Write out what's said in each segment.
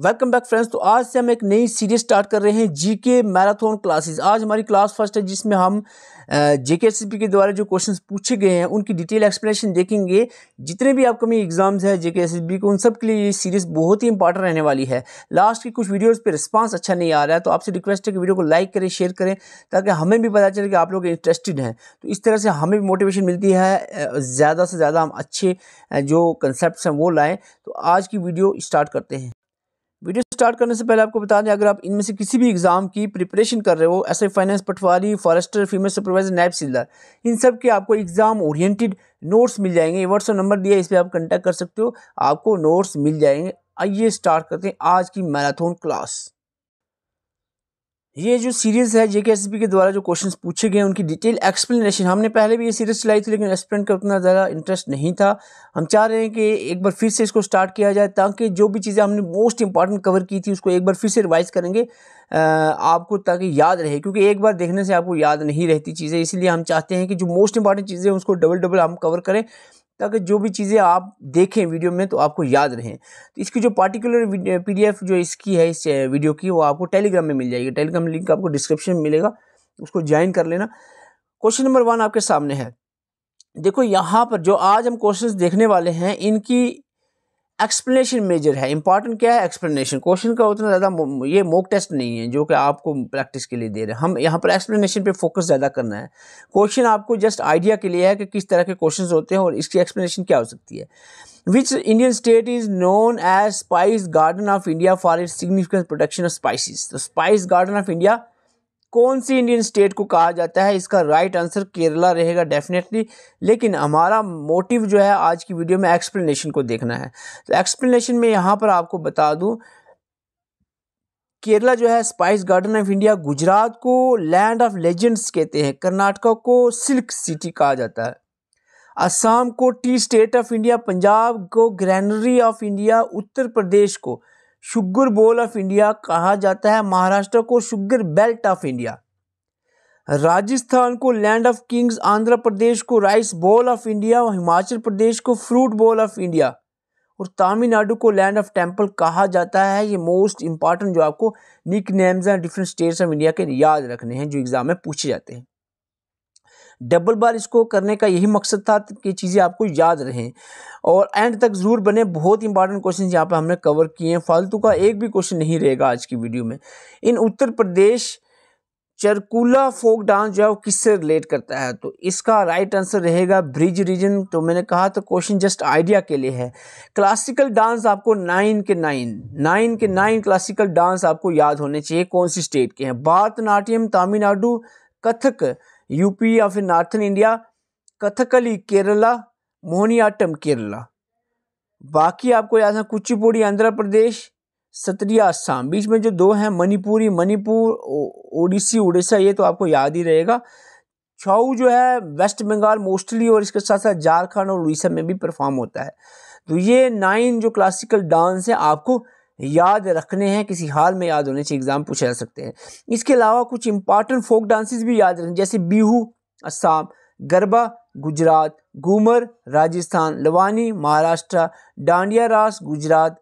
welcome back friends तो आज से हम एक नई सीरीज स्टार्ट कर रहे हैं जीके मैराथन क्लासेस आज हमारी क्लास फर्स्ट है जिसमें हम जेके एसएसपी के द्वारा जो क्वेश्चंस पूछे गए हैं उनकी डिटेल एक्सप्लेनेशन देखेंगे जितने भी अपकमिंग एग्जाम्स हैं जेके एस के उन सब के लिए ये सीरीज़ बहुत ही इंपॉर्टेंट रहने वाली है लास्ट की कुछ वीडियोज़ पर रिस्पॉन्स अच्छा नहीं आ रहा है तो आपसे रिक्वेस्ट है कि वीडियो को लाइक करें शेयर करें ताकि हमें भी पता चले कि आप लोग इंटरेस्टेड हैं तो इस तरह से हमें भी मोटिवेशन मिलती है ज़्यादा से ज़्यादा हम अच्छे जो कंसेप्ट हैं वो लाएँ तो आज की वीडियो स्टार्ट करते हैं स्टार्ट करने से पहले आपको बता दें अगर आप इनमें से किसी भी एग्ज़ाम की प्रिपरेशन कर रहे हो ऐसे finance patwari forester female supervisor नायब सीलदार इन सब के आपको एग्ज़ाम ओरिएंटेड नोट्स मिल जाएंगे व्हाट्सअप नंबर दिया इस पर आप कंटेक्ट कर सकते हो आपको नोट्स मिल जाएंगे आइए स्टार्ट करते हैं आज की मैराथन क्लास ये जो सीरीज़ है जे के द्वारा जो क्वेश्चंस पूछे गए उनकी डिटेल एक्सप्लेनेशन हमने पहले भी ये सीरीज़ चलाई थी लेकिन एक्सप्लेन का उतना ज़्यादा इंटरेस्ट नहीं था हम चाह रहे हैं कि एक बार फिर से इसको स्टार्ट किया जाए ताकि जो भी चीज़ें हमने मोस्ट इंपॉर्टेंट कवर की थी उसको एक बार फिर से रिवाइज करेंगे आपको ताकि याद रहे क्योंकि एक बार देखने से आपको याद नहीं रहती चीज़ें इसलिए हम चाहते हैं कि जो मोस्ट इंपॉर्टेंट चीज़ें उसको डबल डबल हम कवर करें ताकि जो भी चीज़ें आप देखें वीडियो में तो आपको याद रहें तो इसकी जो पार्टिकुलर पीडीएफ जो इसकी है इस वीडियो की वो आपको टेलीग्राम में मिल जाएगी टेलीग्राम लिंक आपको डिस्क्रिप्शन में मिलेगा उसको ज्वाइन कर लेना क्वेश्चन नंबर वन आपके सामने है देखो यहाँ पर जो आज हम क्वेश्चन देखने वाले हैं इनकी एक्सप्लेनेशन मेजर है इंपॉर्टेंट क्या है एक्सप्लेनेशन क्वेश्चन का उतना ज़्यादा ये मोक टेस्ट नहीं है जो कि आपको प्रैक्टिस के लिए दे रहे हैं हम यहाँ पर एक्सप्लेनेशन पे फोकस ज़्यादा करना है क्वेश्चन आपको जस्ट आइडिया के लिए है कि किस तरह के क्वेश्चन होते हैं और इसकी एक्सप्लेनेशन क्या हो सकती है which Indian state is known as spice garden of India for it significant production of spices तो स्पाइस गार्डन ऑफ इंडिया कौन सी इंडियन स्टेट को कहा जाता है इसका राइट आंसर केरला रहेगा डेफिनेटली लेकिन हमारा मोटिव जो है आज की वीडियो में एक्सप्लेनेशन को देखना है तो एक्सप्लेनेशन में यहाँ पर आपको बता दूँ केरला जो है spice garden of India Gujarat को लैंड ऑफ लेजेंड्स कहते हैं कर्नाटका को सिल्क सिटी कहा जाता है असम को tea state of India Punjab को granary of India Uttar Pradesh को शुगर बोल ऑफ इंडिया कहा जाता है महाराष्ट्र को sugar belt of India Rajasthan को land of kings Andhra Pradesh को राइस बोल ऑफ इंडिया और हिमाचल प्रदेश को फ्रूट बोल ऑफ इंडिया और तमिलनाडु को लैंड ऑफ टेम्पल कहा जाता है ये मोस्ट इंपॉर्टेंट जो आपको निक नेम्स हैं डिफरेंट स्टेट्स ऑफ इंडिया के याद रखने हैं जो एग्जाम में पूछे जाते हैं डबल बार इसको करने का यही मकसद था कि चीज़ें आपको याद रहें और एंड तक ज़रूर बने बहुत इंपॉर्टेंट क्वेश्चन यहाँ पर हमने कवर किए हैं फालतू का एक भी क्वेश्चन नहीं रहेगा आज की वीडियो में इन उत्तर प्रदेश चरकूला फोक डांस जो है वो किससे रिलेट करता है तो इसका राइट आंसर रहेगा ब्रिज रीजन तो मैंने कहा तो क्वेश्चन जस्ट आइडिया के लिए है क्लासिकल डांस आपको नाइन के नाइन नाइन के नाइन क्लासिकल डांस आपको याद होने चाहिए कौन सी स्टेट के हैं भारतनाट्यम तमिलनाडु कथक यूपी या फिर नॉर्थन इंडिया कथकली केरला मोहनियाटम केरला बाकी आपको याद है कुचिपुड़ी आंध्र प्रदेश सतरिया आसाम बीच में जो दो हैं मणिपुरी मणिपुर ओडिसी उड़ीसा ये तो आपको याद ही रहेगा छऊ जो है वेस्ट बंगाल मोस्टली और इसके साथ साथ झारखंड और उड़ीसा में भी परफॉर्म होता है तो ये नाइन जो क्लासिकल डांस है आपको याद रखने हैं किसी हाल में याद होने से एग्ज़ाम पूछे जा सकते हैं इसके अलावा कुछ इंपॉर्टेंट फोक डांसेस भी याद रखें जैसे बीहू असम गरबा गुजरात घूमर राजस्थान लवानी महाराष्ट्र डांडिया रास गुजरात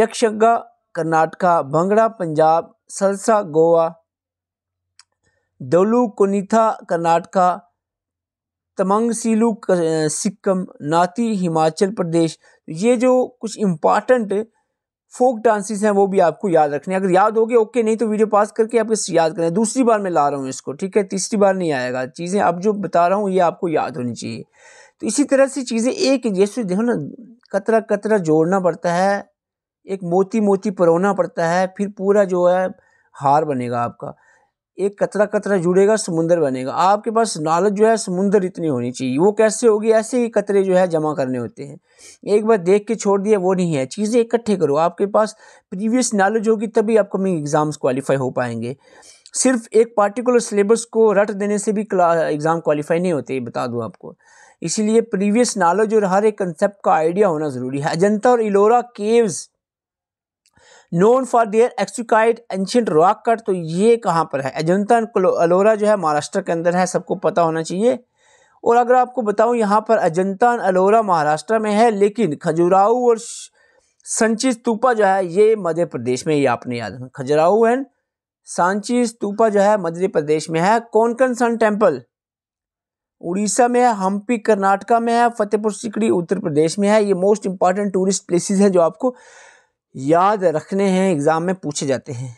यक्षगा कर्नाटका भंगड़ा पंजाब सलसा गोवा दलू कोनीथा कर्नाटका तमंगसीलू सिक्किम नाती हिमाचल प्रदेश तो ये जो कुछ इम्पॉर्टेंट फोक डांसिस हैं वो भी आपको याद रखने अगर याद होगी ओके नहीं तो वीडियो पास करके आप इस याद करें दूसरी बार मैं ला रहा हूँ इसको ठीक है तीसरी बार नहीं आएगा चीज़ें अब जो बता रहा हूँ ये आपको याद होनी चाहिए तो इसी तरह से चीज़ें एक जैसे देखो ना कतरा कतरा जोड़ना पड़ता है एक मोती मोती परोना पड़ता है फिर पूरा जो है हार बनेगा आपका एक कतरा कतरा जुड़ेगा समुंदर बनेगा आपके पास नॉलेज जो है समुंदर इतनी होनी चाहिए वो कैसे होगी ऐसे ही कतरे जो है जमा करने होते हैं एक बार देख के छोड़ दिया वो नहीं है चीज़ें इकट्ठे करो आपके पास प्रीवियस नॉलेज होगी तभी अपकमिंग एग्ज़ाम्स क्वालिफाई हो पाएंगे सिर्फ एक पार्टिकुलर सिलेबस को रट देने से भी एग्ज़ाम क्वालिफाई नहीं होते बता दूँ आपको इसीलिए प्रीवियस नॉलेज और हर एक कंसेप्ट का आइडिया होना ज़रूरी है अजंता और Ellora caves known for their exquisite ancient rock cut तो ये कहाँ पर है अजंता अलोरा जो है महाराष्ट्र के अंदर है सबको पता होना चाहिए और अगर आपको बताऊँ यहाँ पर अजंता अलोरा महाराष्ट्र में है लेकिन खजुराहू और संची स्तूपा जो है ये मध्य प्रदेश में ये आपने याद रखना खजुराहू एंड सांची स्तूपा जो है मध्य प्रदेश में है कोनकन सन टेम्पल उड़ीसा में है हम्पी कर्नाटका में है फतेहपुर सिकड़ी उत्तर प्रदेश में है ये मोस्ट इंपॉर्टेंट टूरिस्ट प्लेसेस हैं जो आपको याद रखने हैं एग्ज़ाम में पूछे जाते हैं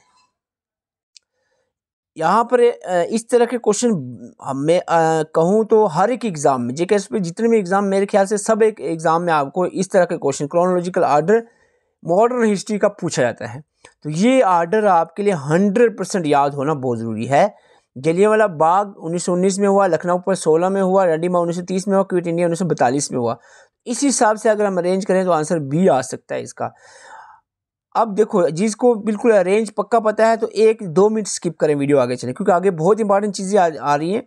यहाँ पर इस तरह के क्वेश्चन मैं कहूँ तो हर एक एग्ज़ाम में जेके एस पे जितने भी एग्ज़ाम मेरे ख्याल से सब एक एग्ज़ाम में आपको इस तरह के question chronological order modern history का पूछा जाता है तो ये आर्डर आपके लिए हंड्रेड परसेंट याद होना बहुत ज़रूरी है जलियावाला बाग 1919 में हुआ लखनऊ पर 16 में हुआ रंडीमा 1930 में हुआ क्विट इंडिया 1942 में हुआ इस हिसाब से अगर हम अरेंज करें तो आंसर बी आ सकता है इसका अब देखो जिसको बिल्कुल रेंज पक्का पता है तो एक दो मिनट स्किप करें वीडियो आगे चले क्योंकि आगे बहुत इंपॉर्टेंट चीज़ें आ, आ रही हैं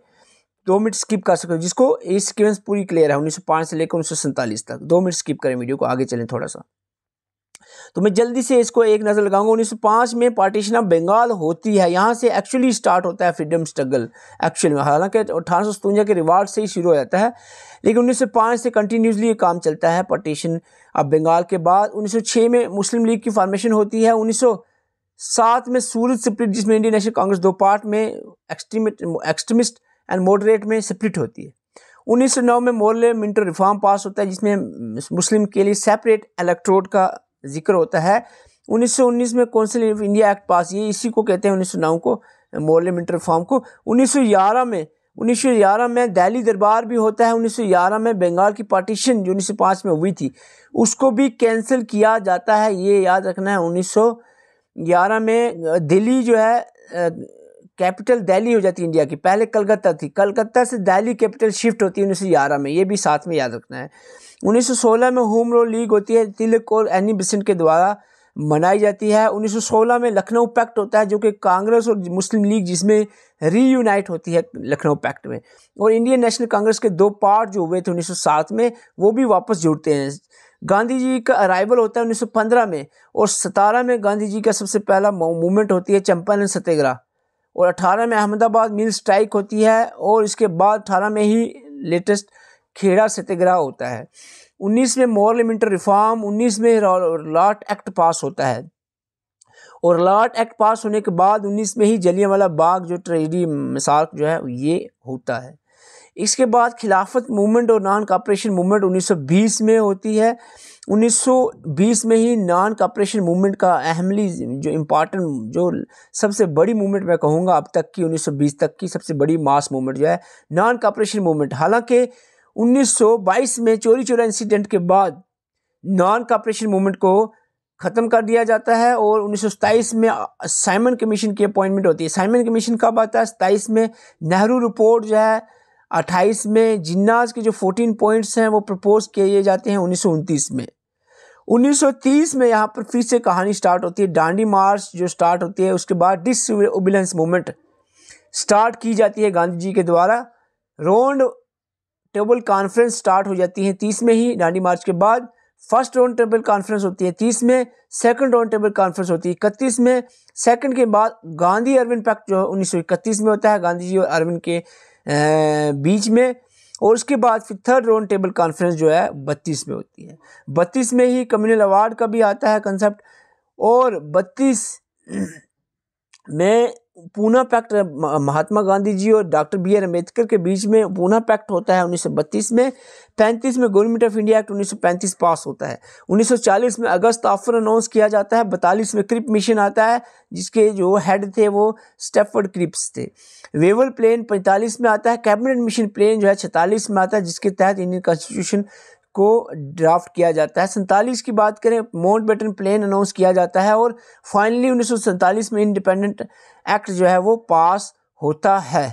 दो मिनट स्किप कर सकते हो जिसको इस सिक्वेंस पूरी क्लियर है उन्नीस से लेकर उन्नीस तक दो मिनट स्किप करें वीडियो को आगे चलें थोड़ा सा तो मैं जल्दी से इसको एक नज़र लगाऊंगा 1905 में पार्टीशन ऑफ बंगाल होती है यहाँ से एक्चुअली स्टार्ट होता है फ्रीडम स्ट्रगल एक्चुअल में हालांकि अठारह के रिवार्ड से ही शुरू हो जाता है लेकिन 1905 से कंटिन्यूसली ये काम चलता है पार्टीशन ऑफ बंगाल के बाद 1906 में मुस्लिम लीग की फॉर्मेशन होती है उन्नीस में सूरत स्प्लिट जिसमें इंडियन नेशनल कांग्रेस दो पार्ट में एक्सट्रीमिस्ट एक्सट्रीमिस्ट एंड मॉडरेट में स्प्लिट होती है 1909 में मोरले मिंटो रिफॉर्म पास होता है जिसमें मुस्लिम के लिए सेपरेट इलेक्ट्रोड का जिक्र होता है 1919 में council of India act pass ये इसी को कहते हैं उन्नीस को मोर्लिमेंट रिफॉर्म को 1911 में 1911 में दिल्ली दरबार भी होता है 1911 में बंगाल की पार्टीशन जो पाँच में हुई थी उसको भी कैंसिल किया जाता है ये याद रखना है 1911 में दिल्ली जो है कैपिटल दिल्ली हो जाती है इंडिया की पहले कलकत्ता थी कलकत्ता से दिल्ली कैपिटल शिफ्ट होती है ग्यारह में ये भी साथ में याद रखना है 1916 में होम रोल लीग होती है तिलक और एनी बिसेंट के द्वारा मनाई जाती है 1916 में लखनऊ पैक्ट होता है जो कि कांग्रेस और मुस्लिम लीग जिसमें रीयूनाइट होती है लखनऊ पैक्ट में और इंडियन नेशनल कांग्रेस के दो पार्ट जो हुए थे 1907 में वो भी वापस जुड़ते हैं गांधी जी का अराइवल होता है 1915 में और 17 में गांधी जी का सबसे पहला मूवमेंट होती है चंपारण सत्याग्रह और अठारह में अहमदाबाद मिल स्ट्राइक होती है और इसके बाद अठारह में ही लेटेस्ट खेड़ा सत्याग्रह होता है उन्नीस में मॉरल रिफॉर्म उन्नीस में लॉट एक्ट पास होता है और लॉट एक्ट पास होने के बाद उन्नीस में ही जलियावाला बाग जो ट्रेजिडी मिसाल जो है ये होता है इसके बाद खिलाफत मूवमेंट और नॉन कॉपरेशन मूवमेंट 1920 में होती है 1920 में ही नॉन कॉपरेशन मूवमेंट का अहमली जो इम्पॉर्टेंट जो सबसे बड़ी मूवमेंट मैं कहूँगा अब तक की 1920 तक की सबसे बड़ी मास मूवमेंट जो है नॉन कॉपरेशन मूवमेंट हालांकि 1922 में चोरी चोरा इंसिडेंट के बाद नॉन कॉपरेशन मूवमेंट को ख़त्म कर दिया जाता है और उन्नीस में साइमन कमीशन की अपॉइंटमेंट होती है साइमन कमीशन कब आता है सत्ताईस में नेहरू रिपोर्ट जो है अट्ठाईस में जिन्नाज के जो फोर्टीन पॉइंट्स हैं वो प्रपोज किए जाते हैं उन्नीस में 1930 में यहाँ पर फिर से कहानी स्टार्ट होती है डांडी मार्च जो स्टार्ट होती है उसके बाद डिस ओबिलेंस मूवमेंट स्टार्ट की जाती है गांधी जी के द्वारा रोंड टेबल कॉन्फ्रेंस स्टार्ट हो जाती है तीस में ही डांडी मार्च के बाद फर्स्ट राउंड टेबल कॉन्फ्रेंस होती है तीस में सेकंड राउंड टेबल कॉन्फ्रेंस होती है इकतीस में सेकंड के बाद गांधी अरविंद पैक्ट जो है उन्नीस में होता है गांधी जी और अरविंद के बीच में और उसके बाद फिर थर्ड राउंड टेबल कॉन्फ्रेंस जो है बत्तीस में होती है बत्तीस में ही कम्युनल अवार्ड का भी आता है कंसेप्ट और बत्तीस में पूना पैक्ट महात्मा गांधी जी और डॉक्टर बी आर अम्बेडकर के बीच में पूना पैक्ट होता है 1932 में 35 में government of India act 1935 pass होता है 1940 में अगस्त ऑफर अनाउंस किया जाता है बतालीस में क्रिप मिशन आता है जिसके जो हेड थे वो स्टेफर्ड क्रिप्स थे वेवल प्लेन पैंतालीस में आता है कैबिनेट मिशन प्लेन जो है छतालीस में आता है जिसके तहत इंडियन कॉन्स्टिट्यूशन को ड्राफ्ट किया जाता है सैंतालीस की बात करें माउंट बेटन प्लान अनाउंस किया जाता है और फाइनली उन्नीस में इंडिपेंडेंट एक्ट जो है वो पास होता है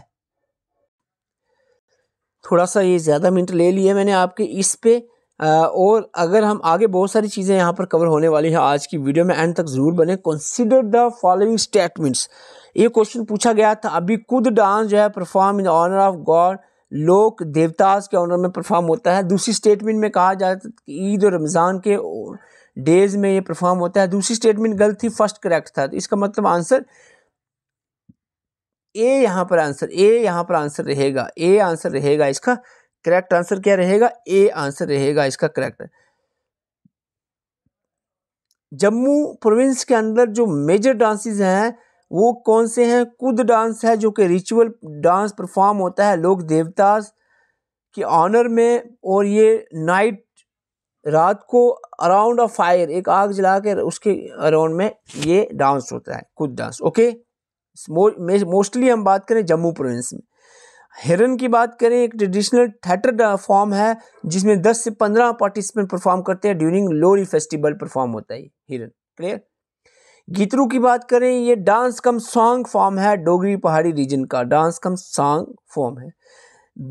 थोड़ा सा ये ज़्यादा मिनट ले लिए मैंने आपके इस पे और अगर हम आगे बहुत सारी चीज़ें यहाँ पर कवर होने वाली हैं आज की वीडियो में एंड तक ज़रूर बने कंसिडर द फॉलोइंग स्टेटमेंट्स ये क्वेश्चन पूछा गया था अभी खुद डांस जो है perform in honour of god लोक देवताज के ऑनर में परफॉर्म होता है दूसरी स्टेटमेंट में कहा जाता है कि ईद और रमज़ान के डेज में ये परफॉर्म होता है दूसरी स्टेटमेंट गलत थी फर्स्ट करेक्ट था तो इसका मतलब आंसर ए यहाँ पर आंसर ए यहाँ पर आंसर रहेगा ए आंसर रहेगा इसका करेक्ट आंसर क्या रहेगा ए आंसर रहेगा इसका करेक्ट जम्मू प्रोविंस के अंदर जो मेजर डांसेस हैं वो कौन से हैं कुद डांस है जो कि रिचुअल डांस परफॉर्म होता है लोग देवता के ऑनर में और ये नाइट रात को अराउंड अ फायर एक आग जला के उसके अराउंड में ये डांस होता है कुद डांस ओके मोस्टली हम बात करें जम्मू प्रोविंस में हिरन की बात करें एक ट्रेडिशनल थिएटर फॉर्म है जिसमें 10 से 15 पार्टिसिपेंट परफॉर्म करते हैं ड्यूरिंग लोरी फेस्टिवल परफॉर्म होता है हिरन क्लियर गीतरू की बात करें ये डांस कम सॉन्ग फॉर्म है डोगरी पहाड़ी रीजन का डांस कम सॉन्ग फॉर्म है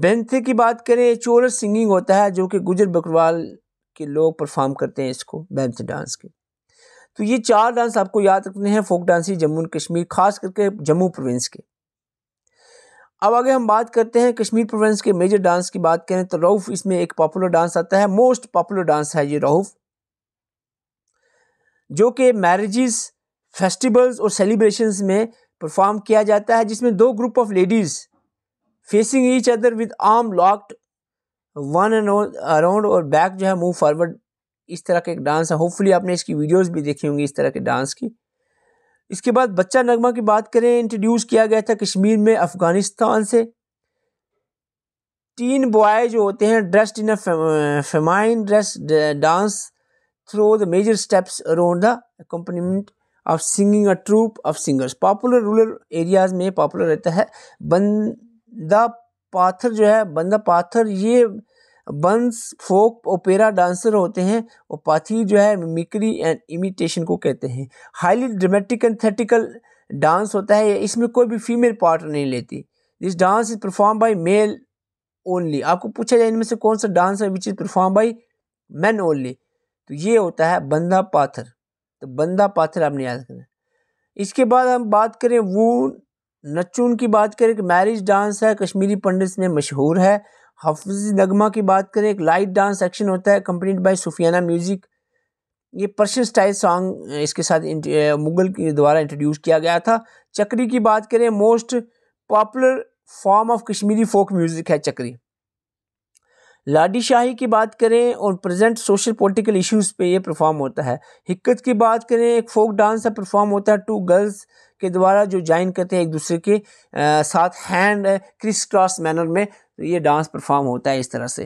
बेंथे की बात करें चोरस सिंगिंग होता है जो कि गुजर बकरवाल के लोग परफॉर्म करते हैं इसको बेंथ डांस के तो ये चार डांस आपको याद रखने हैं फोक डांस ही जम्मू एंड कश्मीर खास करके जम्मू प्रोविंस के अब आगे हम बात करते हैं कश्मीर प्रोविंस के मेजर डांस की बात करें तो रऊफ़ इसमें एक पॉपुलर डांस आता है मोस्ट पॉपुलर डांस है ये रऊफ़ जो कि मैरिजेस फेस्टिवल्स और सेलिब्रेशंस में परफॉर्म किया जाता है जिसमें दो group of ladies facing each other with arm locked one end around और बैक जो है मूव फॉरवर्ड इस तरह का एक डांस है होपफुली आपने इसकी वीडियोज भी देखी होंगी इस तरह के डांस की इसके बाद बच्चा नगमा की बात करें इंट्रोड्यूस किया गया था कश्मीर में अफ़गानिस्तान से तीन बॉय जो होते हैं dressed in feminine dress dance through the major steps around the accompaniment of singing a troupe of singers popular rural areas में पॉपुलर रहता है बंदा पाथर जो है बंदा पाथर ये बंस फोक ओपेरा डांसर होते हैं और पाथी जो है मिक्री एंड इमिटेशन को कहते हैं highly dramatic and theatrical dance होता है इसमें कोई भी फीमेल पार्ट नहीं लेती this dance is perform by male only आपको पूछा जाए इनमें से कौन सा डांस है which is perform by man only तो ये होता है बंदा पाथर तो बंदा पाथर आपने याद रखना इसके बाद हम बात करें वो नचून की बात करें एक मैरिज डांस है कश्मीरी पंडित में मशहूर है हफ्ज़ नगमा की बात करें एक लाइट डांस एक्शन होता है कंपनीड बाय सुफियाना म्यूज़िक ये पर्शियन स्टाइल सॉन्ग इसके साथ मुगल के द्वारा इंट्रोड्यूस किया गया था चक्री की बात करें most popular form of Kashmiri folk music है चक्री लाडी शाही की बात करें और प्रेजेंट सोशल पॉलिटिकल इश्यूज़ पे ये परफॉर्म होता है हिक्कत की बात करें एक फोक डांस का परफॉर्म होता है टू गर्ल्स के द्वारा जो ज्वाइन करते हैं एक दूसरे के आ, साथ हैंड क्रिस क्रॉस मैनर में तो ये डांस परफॉर्म होता है इस तरह से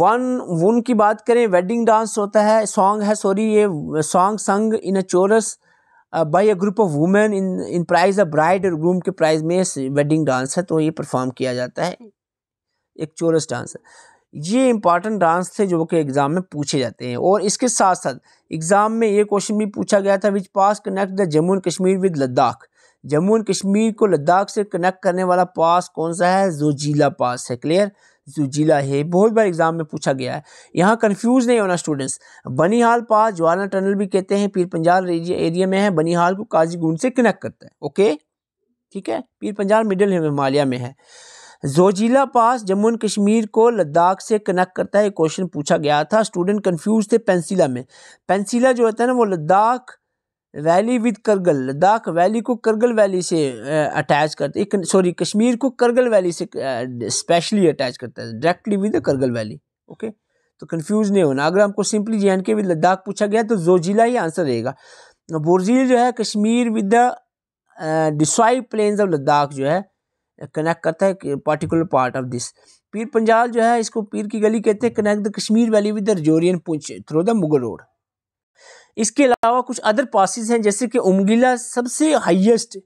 वन वन की बात करें वेडिंग डांस होता है सॉन्ग है सॉरी ये song sung in a chorus by a group of women in in praise a bride और ग्रूम के प्राइज में वेडिंग डांस है तो ये परफॉर्म किया जाता है एक चोरस डांस ये इंपॉर्टेंट डांस थे जो कि एग्ज़ाम में पूछे जाते हैं और इसके साथ साथ एग्ज़ाम में ये क्वेश्चन भी पूछा गया था which pass connect the Jammu and Kashmir with Ladakh Jammu and Kashmir को लद्दाख से कनेक्ट करने वाला पास कौन सा है जोजीला पास है क्लियर जोजीला है बहुत बार एग्ज़ाम में पूछा गया है यहाँ कन्फ्यूज नहीं होना स्टूडेंट्स बनिहाल पास ज्वाला टनल भी कहते हैं पीर पंजाल एरिया में है बनिहाल को काजीगुंड से कनेक्ट करता है ओके ठीक है पीर पंजाल मिडिल हिमालय में है जोजीला पास जम्मू एंड कश्मीर को लद्दाख से कनेक्ट करता है क्वेश्चन पूछा गया था स्टूडेंट कंफ्यूज थे पेंसिला में पेंसिला जो होता है ना वो Ladakh valley with Kargil Ladakh valley को करगल वैली से अटैच करते सॉरी कश्मीर को करगल वैली से स्पेशली अटैच करता है directly with Kargil valley okay तो कंफ्यूज नहीं होना अगर हमको simply J and K with Ladakh पूछा गया तो जोजिला ही आंसर रहेगा बोरजील जो है Kashmir with the Deosai plains of Ladakh जो है कनेक्ट करता है पार्टिकुलर पार्ट ऑफ दिस पीर पंजाल जो है इसको पीर की गली कहते हैं connect the Kashmir valley with the Rajouri and Poonch through the Mughal road इसके अलावा कुछ अदर पासिस हैं जैसे कि उमगीला सबसे हाइएस्ट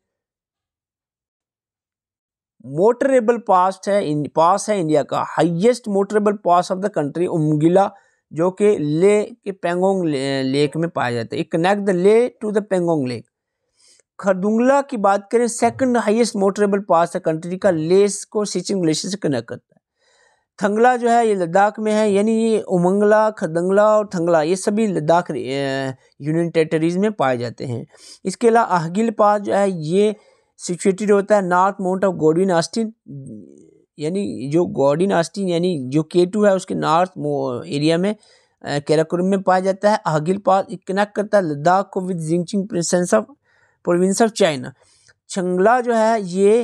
मोटरेबल पास है इन, पास है इंडिया का highest motorable pass of the country Umlingla जो कि ले के पेंगोंग ले, लेक में पाया जाता है connect the Leh to the Pangong lake Khardungla की बात करें सेकंड हाईएस्ट मोटरेबल पास है कंट्री का लेस को सिचिंग ग्लेशियर से कनेक्ट करता है थंगला जो है ये लद्दाख में है यानी ये उमंगला खरदंगला और थंगला ये सभी लद्दाख यूनियन टेरेटरीज में पाए जाते हैं इसके अलावा अहगिल पास जो है ये सिचुएटेड होता है north mount of Godwin Austen यानी जो गोडिन आस्टिन यानी जो के है उसके नॉर्थ एरिया में कैराकुरम में पाया जाता है अहगिल पास कनेक्ट करता है लद्दाख को with Xinjiang province of province of China Changla जो है ये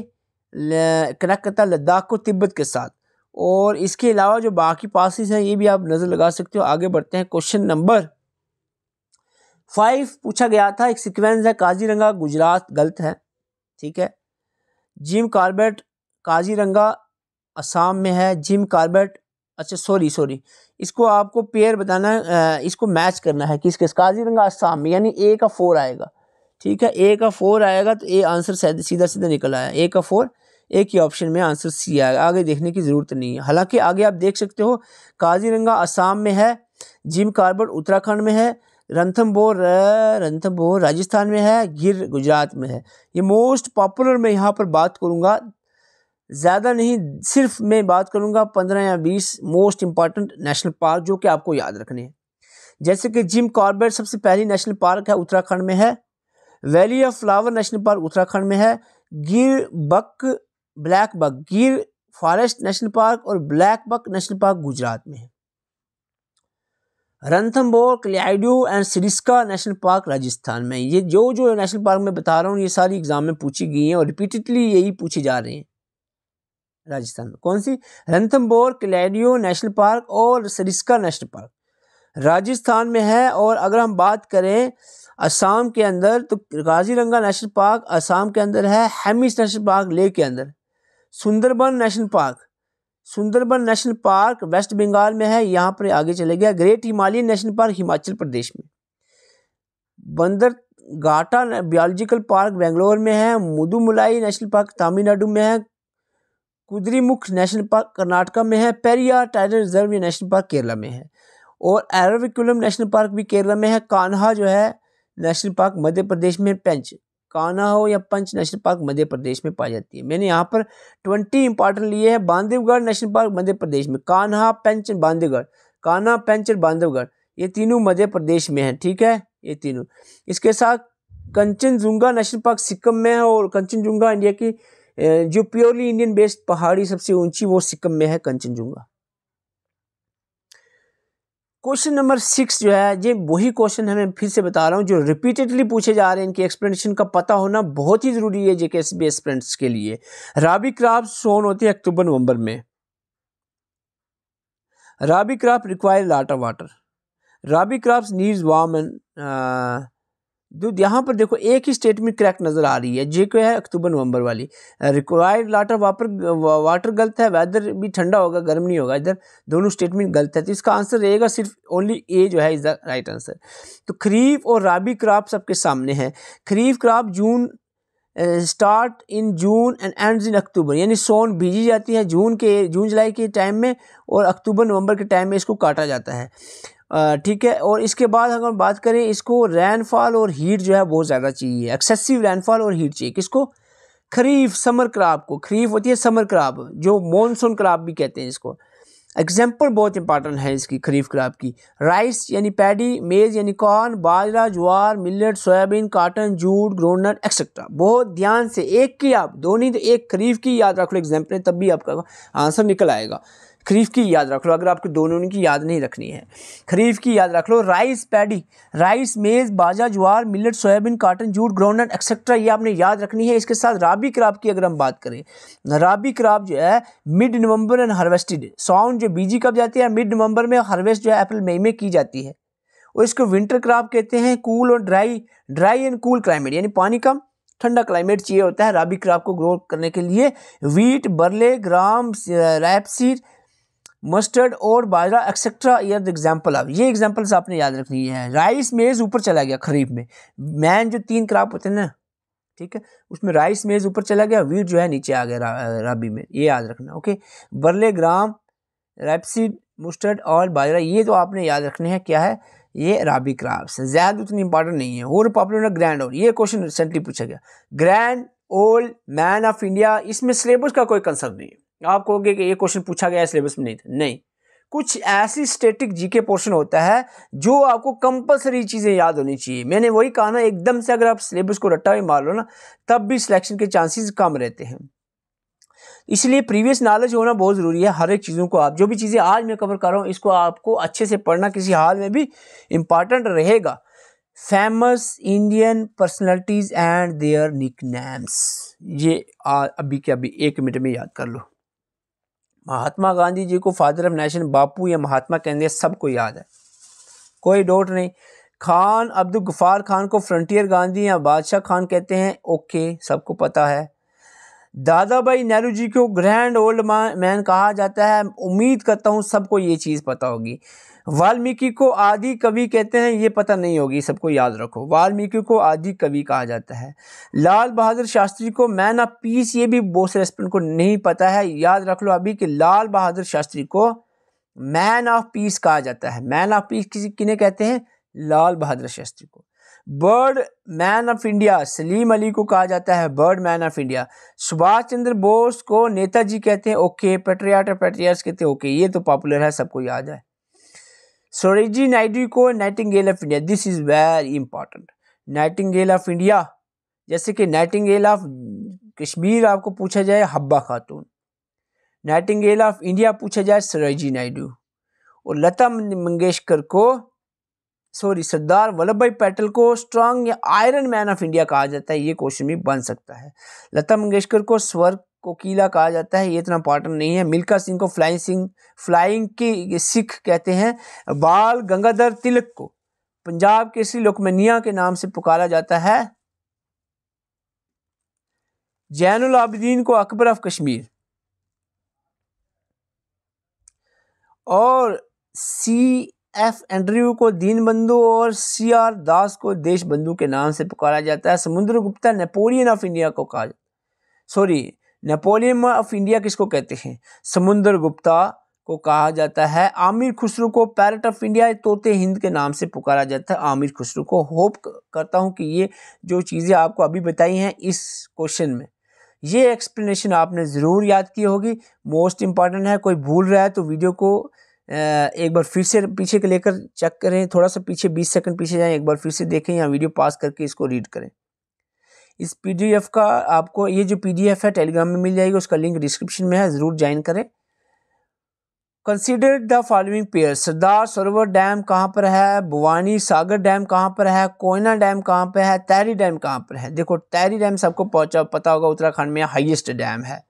कनेक्ट करता है लद्दाख को तिब्बत के साथ और इसके अलावा जो बाकी पासिस हैं ये भी आप नज़र लगा सकते हो आगे बढ़ते हैं क्वेश्चन नंबर फाइव पूछा गया था एक सिक्वेंस है काजीरंगा गुजरात गलत है ठीक है जिम कार्बेट काजीरंगा असम में है जिम कार्बेट अच्छा सॉरी सॉरी इसको आपको पेयर बताना इसको मैच करना है किस काजीरंगा असम में यानी ए का फोर आएगा ठीक है ए का फोर आएगा तो ए आंसर सीधा सीधा निकल आया ए का फोर ए के ऑप्शन में आंसर सी आएगा आगे देखने की ज़रूरत नहीं है हालांकि आगे आप देख सकते हो काजीरंगा आसाम में है जिम कार्बन उत्तराखंड में है रंथम बोर राजस्थान में है गिर गुजरात में है ये मोस्ट पॉपुलर मैं यहाँ पर बात करूँगा ज़्यादा नहीं सिर्फ मैं बात करूँगा पंद्रह या बीस मोस्ट इम्पॉर्टेंट नेशनल पार्क जो कि आपको याद रखने हैं जैसे कि जिम कॉर्बेट सबसे पहली नेशनल पार्क है उत्तराखंड में है valley of flower national park Uttarakhand में है Gir buck black buck Gir forest national park और black buck national park Gujarat में है बोर Keoladeo and Sariska national park Rajasthan में ये जो जो नेशनल पार्क में बता रहा हूँ ये सारी एग्जाम में पूछी गई हैं और रिपीटेडली यही पूछे जा रहे हैं राजस्थान में कौन सी बोर क्लियाडियो नेशनल पार्क और सरिस्का नेशनल पार्क राजस्थान में है और अगर हम बात करें असम के अंदर तो काजीरंगा नेशनल पार्क असम के अंदर है हेमिस नेशनल पार्क लेक के अंदर Sundarban national park Sundarban national park West Bengal में है यहाँ पर आगे चले गया great Himalayan national park Himachal Pradesh में बंदर घाटा बायोलॉजिकल पार्क बेंगलोर में है मुदुमलाई नेशनल पार्क तमिलनाडु में है कुदरीमुख नेशनल पार्क कर्नाटका में है Periyar tiger reserve national park Kerala में है और एरोविकुलम नेशनल पार्क भी केरला में है कान्हा जो है नेशनल पार्क मध्य प्रदेश में पंच कान्हा हो या पंच नेशनल पार्क मध्य प्रदेश में पाई जाती है मैंने यहाँ पर ट्वेंटी इंपॉर्टेंट लिए हैं बांधवगढ़ नेशनल पार्क मध्य प्रदेश में कान्हा पंच बांधवगढ़ कान्हा पंच और बांधवगढ़ ये तीनों मध्य प्रदेश में है ठीक है ये तीनों इसके साथ कंचनजुंगा नेशनल पार्क सिक्किम में है और कंचनजुंगा इंडिया की जो प्योरली इंडियन बेस्ड पहाड़ी सबसे ऊंची वो सिक्किम में है कंचनजुंगा क्वेश्चन नंबर सिक्स जो है ये वही क्वेश्चन है मैं फिर से बता रहा हूँ जो रिपीटेडली पूछे जा रहे हैं इनकी एक्सप्लेनेशन का पता होना बहुत ही ज़रूरी है जेके एस बी के लिए राबी क्राफ्ट सोन होती है अक्टूबर नवंबर में rabi crop require lot of water rabi crop needs warm and दूध यहाँ पर देखो एक ही स्टेट में क्रैक नज़र आ रही है जे को है अक्टूबर नवंबर वाली रिक्वायर्ड लाटर वापर वाटर गलत है वेदर भी ठंडा होगा गर्म नहीं होगा इधर दोनों स्टेट में गलत है तो इसका आंसर रहेगा सिर्फ ओनली ए जो है इज़ द राइट आंसर तो खरीफ और राबी क्रॉप सबके सामने है kharif crop June start in June end end in October यानी सोन बीजी जाती है जून के जून जुलाई के टाइम में और अक्टूबर नवंबर के टाइम में इसको काटा जाता है ठीक है और इसके बाद अगर बात करें इसको रेनफॉल और हीट जो है बहुत ज़्यादा चाहिए एक्सेसिव रेनफॉल और हीट चाहिए किसको खरीफ समर क्राप को खरीफ होती है समर क्राप जो मॉनसून क्राप भी कहते हैं इसको एग्जाम्पल बहुत इंपॉर्टेंट है इसकी खरीफ क्राप की राइस यानी पैडी मेज़ यानी corn bajra jowar millet soybean cotton jute groundnut etcetera बहुत ध्यान से एक की आप दो नहीं तो एक खरीफ की याद रख लो एग्जाम्पल तब भी आपका आंसर निकल आएगा खरीफ की याद रख लो अगर आपको दोनों की याद नहीं रखनी है खरीफ की याद रख लो rice paddy rice maize bajra jowar millet soybean cotton jute groundnut etcetera ये आपने याद रखनी है इसके साथ राबी क्रॉप की अगर हम बात करें राबी क्रॉप जो है mid November and harvested sown जो बीजी कब जाती है मिड नवंबर में हार्वेस्ट जो है अप्रैल मई में की जाती है और इसको विंटर क्रॉप कहते हैं कूल और dry dry and cool climate यानी पानी कम ठंडा क्लाइमेट चाहिए होता है राबी क्रॉप को ग्रो करने के लिए wheat barley gram rapeseed mustard और बाजरा एक्सेट्रा ये एग्जाम्पल आप ये एग्जाम्पल्स आपने याद रखनी है राइस मेज़ ऊपर चला गया खरीफ में मैन जो तीन क्राप होते हैं ना ठीक है उसमें राइस मेज़ ऊपर चला गया वीट जो है नीचे आ गया रबी राबी में ये याद रखना okay barley gram rapeseed mustard और बाजरा ये तो आपने याद रखने हैं क्या है ये राबी क्राप्स ज़्यादा उतनी इंपॉर्टेंट नहीं है और पॉपुलर ग्रैंड और ये क्वेश्चन रिसेंटली पूछा गया grand old man of India इसमें सिलेबस का कोई कंसर्न नहीं है आप कहोगे कि ये क्वेश्चन पूछा गया सिलेबस में नहीं था नहीं कुछ ऐसी स्टेटिक जीके पोर्शन होता है जो आपको कंपलसरी चीज़ें याद होनी चाहिए मैंने वही कहा ना एकदम से अगर आप सिलेबस को रट्टा भी मार लो ना तब भी सिलेक्शन के चांसेस कम रहते हैं इसलिए प्रीवियस नॉलेज होना बहुत ज़रूरी है हर एक चीज़ों को आप जो भी चीज़ें आज मैं कवर कर रहा हूँ इसको आपको अच्छे से पढ़ना किसी हाल में भी इम्पॉर्टेंट रहेगा famous Indian personalities and their nick ये आ, अभी के अभी एक मिनट में याद कर लो महात्मा गांधी जी को फादर ऑफ नेशन बापू या महात्मा कहने सबको याद है कोई डोट नहीं खान अब्दुल गफ़ार खान को फ्रंटियर गांधी या बादशाह खान कहते हैं ओके सबको पता है दादा भाई नेहरू जी को ग्रैंड ओल्ड मैन कहा जाता है उम्मीद करता हूँ सबको ये चीज़ पता होगी वाल्मीकि को आदि कवि कहते हैं ये पता नहीं होगी सबको याद रखो वाल्मीकि को आदि कवि कहा जाता है लाल बहादुर शास्त्री को मैन ऑफ पीस ये भी बहुत रेस्पेंट को नहीं पता है याद रख लो अभी कि लाल बहादुर शास्त्री को मैन ऑफ पीस कहा जाता है मैन ऑफ पीस किसी किने कहते हैं लाल बहादुर शास्त्री को bird man of India Salim Ali को कहा जाता है bird man of India Subhash Chandra Bose को नेताजी कहते हैं ओके पेट्रियाट और कहते हैं ओके ये तो पॉपुलर है सबको याद है सोरेजी नायडू को nightingale of India this is very important nightingale of India जैसे कि नाइटिंगेल ऑफ कश्मीर आपको पूछा जाए हब्बा खातून नाइटिंगेल ऑफ इंडिया पूछा जाए सरोजी नायडू और लता मंगेशकर को सॉरी सरदार वल्लभ भाई पटेल को स्ट्रांग या आयरन मैन ऑफ इंडिया कहा जाता है ये क्वेश्चन भी बन सकता है लता मंगेशकर को स्वर्ग कोकीला कहा जाता है ये इतना इंपॉर्टेंट नहीं है मिल्खा सिंह को फ्लाइंग सिंह फ्लाइंग की सिख कहते हैं बाल गंगाधर तिलक को पंजाब के श्री लोकमनिया के नाम से पुकारा जाता है जैन आबिदीन को अकबर ऑफ कश्मीर और सी एफ एंड्रयू को दीनबंधु और सी आर दास को देशबंधु के नाम से पुकारा जाता है समुद्र गुप्ता नेपोलियन ऑफ इंडिया को कहा सॉरी नेपोलियन ऑफ इंडिया किसको कहते हैं समुंदर गुप्ता को कहा जाता है आमिर खुसरू को पैरट ऑफ इंडिया तोते हिंद के नाम से पुकारा जाता है आमिर खुसरू को होप करता हूँ कि ये जो चीज़ें आपको अभी बताई हैं इस क्वेश्चन में ये एक्सप्लेनेशन आपने ज़रूर याद की होगी मोस्ट इम्पॉर्टेंट है कोई भूल रहा है तो वीडियो को एक बार फिर से पीछे के लेकर चेक करें थोड़ा सा पीछे बीस सेकंड पीछे जाएं एक बार फिर से देखें या वीडियो पास करके इसको रीड करें इस पीडीएफ का आपको ये जो पीडीएफ है टेलीग्राम में मिल जाएगी उसका लिंक डिस्क्रिप्शन में है ज़रूर ज्वाइन करें consider the following pair Sardar Sarovar dam कहाँ पर है भवानी सागर डैम कहाँ पर है कोयना डैम कहाँ पर है तैरी डैम कहाँ पर है देखो तैरी डैम सबको पहुँचा पता होगा उत्तराखंड में हाइएस्ट डैम है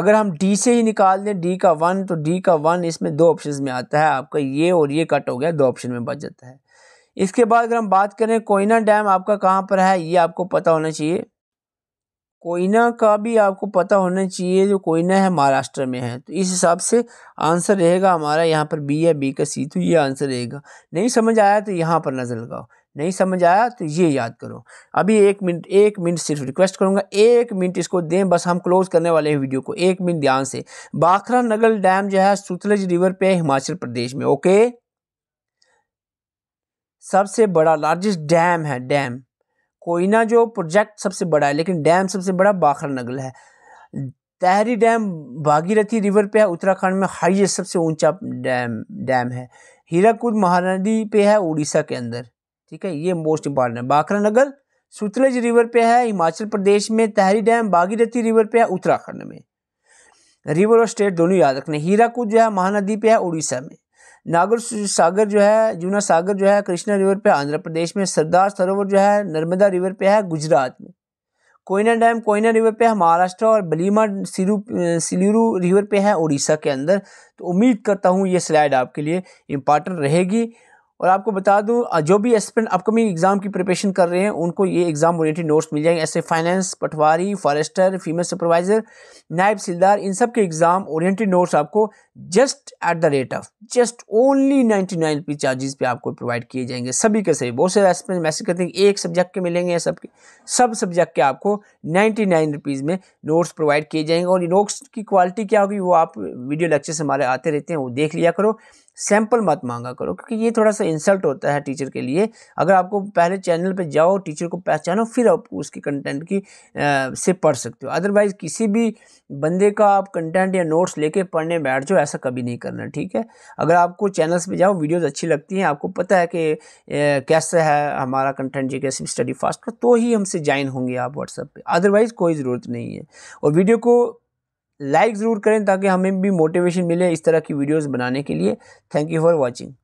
अगर हम डी से ही निकाल दें डी का वन तो डी का वन इसमें दो ऑप्शन में आता है आपका ये और ये कट हो गया दो ऑप्शन में बच जाता है इसके बाद अगर हम बात करें कोयना डैम आपका कहाँ पर है ये आपको पता होना चाहिए कोयना का भी आपको पता होना चाहिए जो कोयना है महाराष्ट्र में है तो इस हिसाब से आंसर रहेगा हमारा यहाँ पर बी या बी का सी तो ये आंसर रहेगा नहीं समझ आया तो यहाँ पर नज़र लगाओ नहीं समझ आया तो ये याद करो अभी एक मिनट एक मिनट सिर्फ रिक्वेस्ट करूँगा एक मिनट इसको दें बस हम क्लोज करने वाले हैं वीडियो को एक मिनट ध्यान से बाखरा नगल डैम जो है सुतलज रिवर पर हिमाचल प्रदेश में ओके सबसे बड़ा लार्जेस्ट डैम है डैम कोयना जो प्रोजेक्ट सबसे बड़ा है लेकिन डैम सबसे बड़ा बाखर नगल है तहरी डैम भागीरथी रिवर पे है उत्तराखंड में हाईएस्ट सबसे ऊंचा डैम डैम है हीराकुद महानदी पे है उड़ीसा के अंदर ठीक है ये मोस्ट इंपॉर्टेंट है बाखरा नगल सुतलज रिवर पे है हिमाचल प्रदेश में तहरी डैम भागीरथी रिवर पे है उत्तराखंड में रिवर और स्टेट दोनों याद रखने हीराकुद जो है महानदी पे है उड़ीसा में नागर सागर जो है जूना सागर जो है कृष्णा रिवर पे आंध्र प्रदेश में सरदार सरोवर जो है नर्मदा रिवर पे है गुजरात में कोयना डैम कोयना रिवर पे है महाराष्ट्र और बलीमा सिरू सिलीरू रिवर पे है उड़ीसा के अंदर तो उम्मीद करता हूँ ये स्लाइड आपके लिए इम्पॉर्टेंट रहेगी और आपको बता दूं जो भी एस्पिरेंट अपकमिंग एग्ज़ाम की प्रिपरेशन कर रहे हैं उनको ये एग्ज़ाम ओरिएंटेड नोट्स मिल जाएंगे ऐसे finance patwari forester female supervisor नायब सिलदार इन सब के एग्ज़ाम ओरिएंटेड नोट्स आपको just at the rate of just only ninety nine rupee charges पे आपको प्रोवाइड किए जाएंगे सभी के सभी बहुत सारे एस्पिरेंट मैसेज करते हैं एक सब्जेक्ट के मिलेंगे या सब सब सब्जेक्ट के आपको नाइन्टी नाइन रुपीज़ में नोट्स प्रोवाइड किए जाएंगे और नोट्स की क्वालिटी क्या होगी वो आप वीडियो लेक्चर से हमारे आते रहते हैं वो देख लिया करो सैंपल मत मांगा करो क्योंकि ये थोड़ा सा इंसल्ट होता है टीचर के लिए अगर आपको पहले चैनल पे जाओ टीचर को पहचानो फिर आप उसके कंटेंट की आ, से पढ़ सकते हो अदरवाइज़ किसी भी बंदे का आप कंटेंट या नोट्स लेके पढ़ने बैठ जाओ ऐसा कभी नहीं करना ठीक है अगर आपको चैनल्स पे जाओ वीडियोज अच्छी लगती हैं आपको पता है कि कैसा है हमारा कंटेंट जी कैसे स्टडी फास्ट का तो ही हमसे ज्वाइन होंगे आप व्हाट्सएप पर अदरवाइज़ कोई ज़रूरत नहीं है और वीडियो को लाइक ज़रूर करें ताकि हमें भी मोटिवेशन मिले इस तरह की वीडियोज़ बनाने के लिए थैंक यू फॉर वॉचिंग